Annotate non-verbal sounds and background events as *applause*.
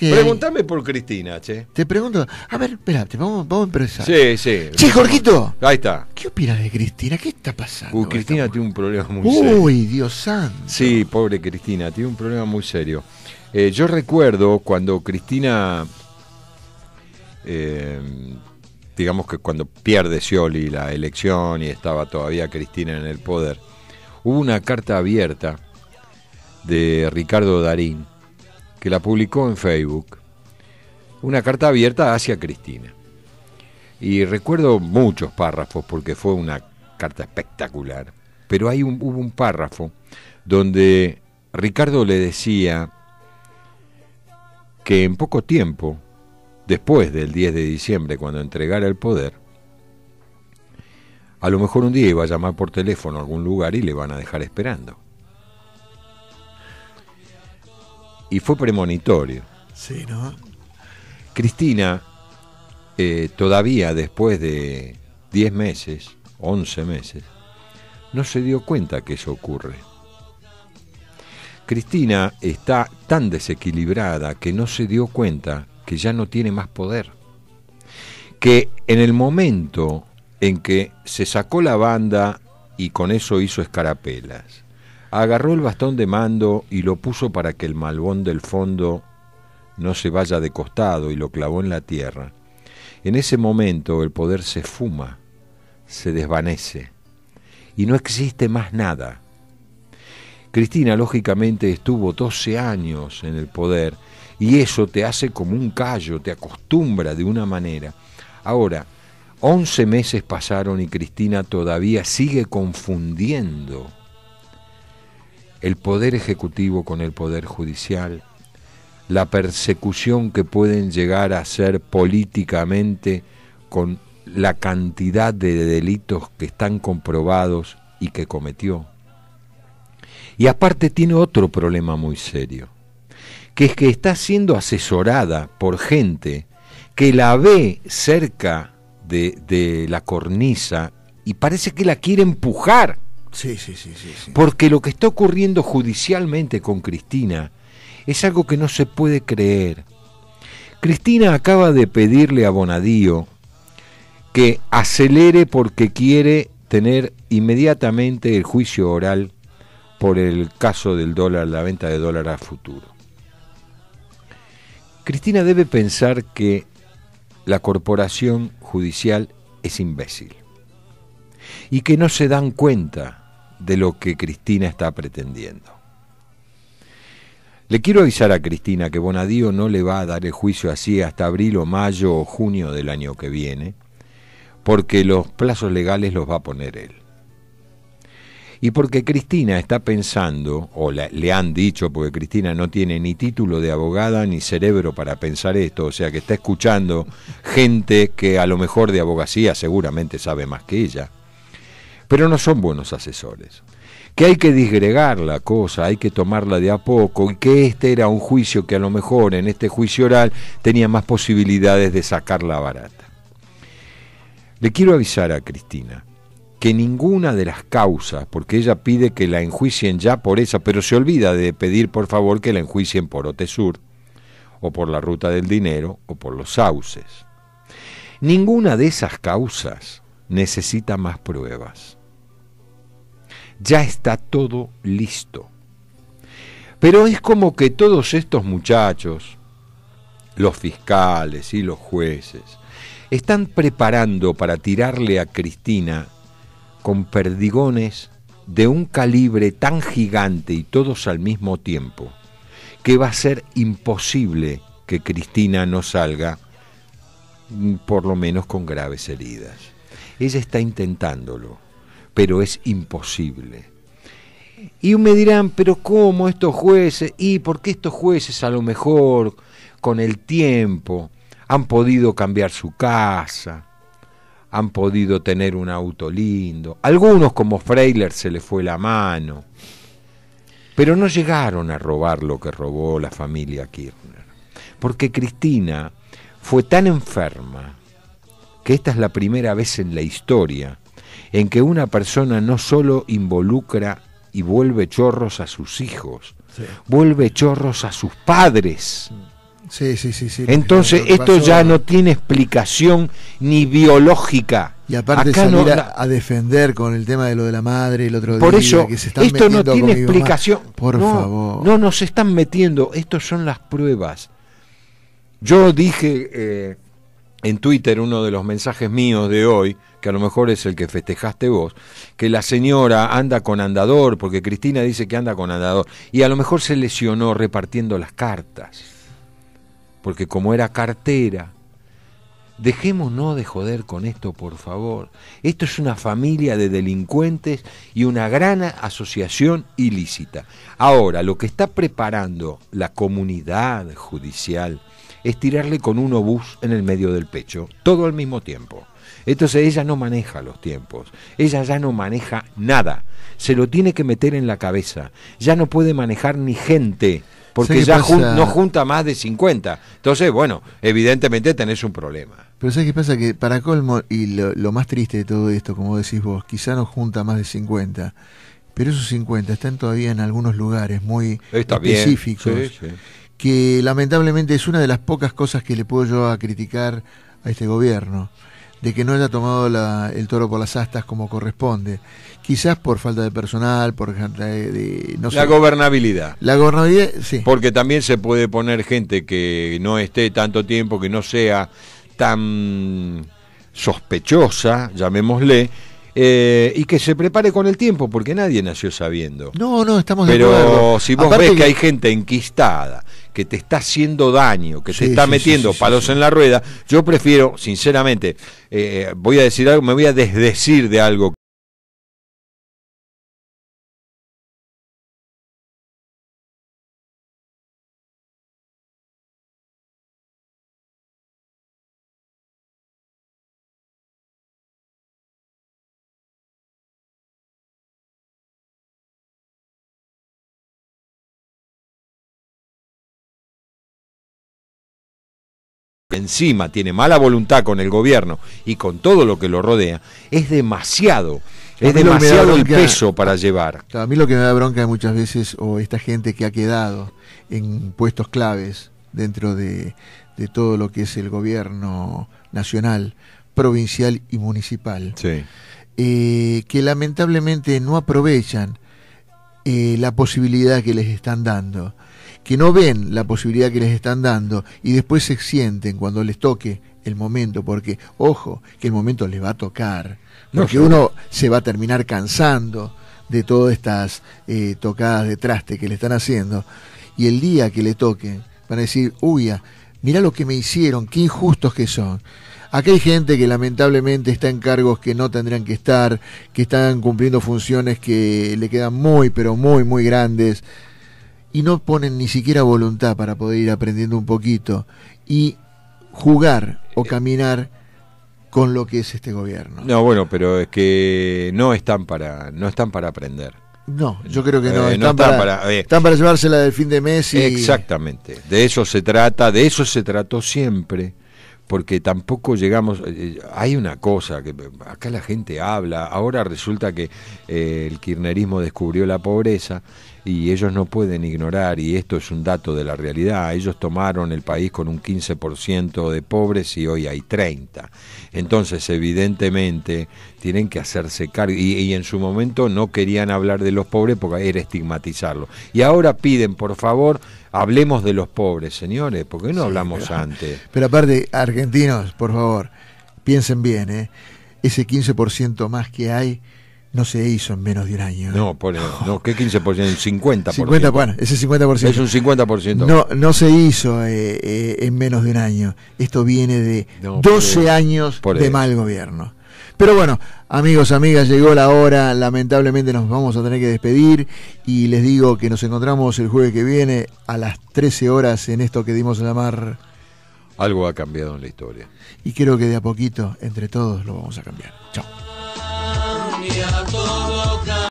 Pregúntame por Cristina, che. Te pregunto. A ver, espérate, vamos, a empezar. Sí, sí. Che, Jorgito. Ahí está. ¿Qué opinas de Cristina? ¿Qué está pasando? Cristina tiene un problema muy serio. Uy, Dios santo. Sí, pobre Cristina, tiene un problema muy serio. Eh, yo recuerdo cuando Cristina. Eh, digamos que cuando pierde Scioli la elección y estaba todavía Cristina en el poder, hubo una carta abierta de Ricardo Darín que la publicó en Facebook, una carta abierta hacia Cristina. Y recuerdo muchos párrafos porque fue una carta espectacular, pero hay hubo un párrafo donde Ricardo le decía que en poco tiempo, después del 10 de diciembre, cuando entregara el poder, a lo mejor un día iba a llamar por teléfono a algún lugar y le van a dejar esperando. y fue premonitorio. Sí, ¿no? Cristina, eh, todavía después de 10 meses, 11 meses, no se dio cuenta que eso ocurre. Cristina está tan desequilibrada que no se dio cuenta que ya no tiene más poder. Que en el momento en que se sacó la banda y con eso hizo escarapelas, Agarró el bastón de mando y lo puso para que el malbón del fondo no se vaya de costado y lo clavó en la tierra. En ese momento el poder se fuma, se desvanece y no existe más nada. Cristina, lógicamente, estuvo 12 años en el poder y eso te hace como un callo, te acostumbra de una manera. Ahora, 11 meses pasaron y Cristina todavía sigue confundiendo el poder ejecutivo con el poder judicial, la persecución que pueden llegar a ser políticamente con la cantidad de delitos que están comprobados y que cometió. Y aparte tiene otro problema muy serio, que es que está siendo asesorada por gente que la ve cerca de, de la cornisa y parece que la quiere empujar Sí, Porque lo que está ocurriendo judicialmente con Cristina es algo que no se puede creer. Cristina acaba de pedirle a Bonadío que acelere porque quiere tener inmediatamente el juicio oral por el caso del dólar, la venta de dólar a futuro. Cristina debe pensar que la corporación judicial es imbécil y que no se dan cuenta de lo que Cristina está pretendiendo. Le quiero avisar a Cristina que Bonadío no le va a dar el juicio así hasta abril o mayo o junio del año que viene, porque los plazos legales los va a poner él. Y porque Cristina está pensando, o le han dicho, porque Cristina no tiene ni título de abogada ni cerebro para pensar esto, o sea que está escuchando gente que a lo mejor de abogacía seguramente sabe más que ella, pero no son buenos asesores. Que hay que disgregar la cosa, hay que tomarla de a poco, y que este era un juicio que a lo mejor en este juicio oral tenía más posibilidades de sacarla barata. Le quiero avisar a Cristina que ninguna de las causas, porque ella pide que la enjuicien ya por esa, pero se olvida de pedir por favor que la enjuicien por Otesur, o por la ruta del dinero, o por los sauces. Ninguna de esas causas necesita más pruebas ya está todo listo. Pero es como que todos estos muchachos, los fiscales y los jueces, están preparando para tirarle a Cristina con perdigones de un calibre tan gigante y todos al mismo tiempo, que va a ser imposible que Cristina no salga, mm, por lo menos con graves heridas. Ella está intentándolo pero es imposible. Y me dirán, pero ¿cómo estos jueces? ¿Y por qué estos jueces a lo mejor con el tiempo han podido cambiar su casa? han podido tener un auto lindo. Algunos como Freiler se le fue la mano. Pero no llegaron a robar lo que robó la familia Kirchner. Porque Cristina fue tan enferma que esta es la primera vez en la historia en que una persona no solo involucra y vuelve chorros a sus hijos, vuelve chorros a sus padres. Sí, sí, sí, sí. Entonces esto ya no tiene explicación ni biológica. Y aparte se salir a, defender con el tema de lo de la madre el otro por día, eso, que se están esto no tiene explicación. Por favor. No nos están metiendo, estos son las pruebas. Yo dije eh, en Twitter uno de los mensajes míos de hoy, que a lo mejor es el que festejaste vos, que la señora anda con andador, porque Cristina dice que anda con andador, y a lo mejor se lesionó repartiendo las cartas, porque como era cartera, no de joder con esto, por favor. Esto es una familia de delincuentes y una gran asociación ilícita. Ahora, lo que está preparando la comunidad judicial, es tirarle con un obús en el medio del pecho, todo al mismo tiempo. Entonces ella no maneja los tiempos, ella ya no maneja nada, se lo tiene que meter en la cabeza, ya no puede manejar ni gente, porque ya no junta más de 50. Entonces, bueno, evidentemente tenés un problema. Pero ¿sabes qué pasa? Que para colmo, y lo, más triste de todo esto, como decís vos, quizá no junta más de 50 pero esos 50 están todavía en algunos lugares muy específicos que lamentablemente es una de las pocas cosas que le puedo yo a criticar a este gobierno, de que no haya tomado el toro por las astas como corresponde. Quizás por falta de personal, por de, la gobernabilidad. La gobernabilidad, sí. Porque también se puede poner gente que no esté tanto tiempo, que no sea tan sospechosa, llamémosle, eh, y que se prepare con el tiempo, porque nadie nació sabiendo. No, no, estamos Pero si vos ves que... hay gente enquistada, que te está haciendo daño, que se está metiendo palos en la rueda, yo prefiero, sinceramente, eh, voy a decir algo, me voy a desdecir de algo encima tiene mala voluntad con el gobierno y con todo lo que lo rodea, es demasiado. Es demasiado el peso para llevar. A mí lo que me da bronca muchas veces, o esta gente que ha quedado en puestos claves dentro de, todo lo que es el gobierno nacional, provincial y municipal, eh, que lamentablemente no aprovechan eh, la posibilidad que les están dando que no ven la posibilidad que les están dando y después se sienten cuando les toque el momento, porque ojo, que el momento les va a tocar, porque uno se va a terminar cansando de todas estas eh, tocadas de traste que le están haciendo, y el día que le toquen van a decir, uy, ah, mirá lo que me hicieron, qué injustos que son. Aquí hay gente que lamentablemente está en cargos que no tendrían que estar, que están cumpliendo funciones que le quedan muy, pero muy, muy grandes y no ponen ni siquiera voluntad para poder ir aprendiendo un poquito y jugar o eh, caminar con lo que es este gobierno. No, bueno, pero es que no están para no están para aprender. No, yo creo que no. Eh, eh, están, para, llevársela del fin de mes. Y... Exactamente. De eso se trata, de eso se trató siempre, porque tampoco llegamos. hay una cosa que acá la gente habla. Ahora resulta que el kirchnerismo descubrió la pobreza y ellos no pueden ignorar, y esto es un dato de la realidad, ellos tomaron el país con un 15% de pobres y hoy hay 30. Entonces, evidentemente, tienen que hacerse cargo, y, en su momento no querían hablar de los pobres porque era estigmatizarlo. Y ahora piden, por favor, hablemos de los pobres, señores, porque no hablamos antes. *laughs* Pero aparte, argentinos, por favor, piensen bien, ¿eh? ese 15% más que hay no se hizo en menos de un año. ¿eh? No, por, no ¿qué 15%? 50%. 50 bueno, ese 50%. Es un 50%. No, no se hizo eh, eh, en menos de un año. Esto viene de 12 años de mal gobierno. Pero bueno, amigos, amigas, llegó la hora. Lamentablemente nos vamos a tener que despedir. Y les digo que nos encontramos el jueves que viene a las 13 horas en esto que dimos a llamar. Algo ha cambiado en la historia. Y creo que de a poquito, entre todos, lo vamos a cambiar. Chao.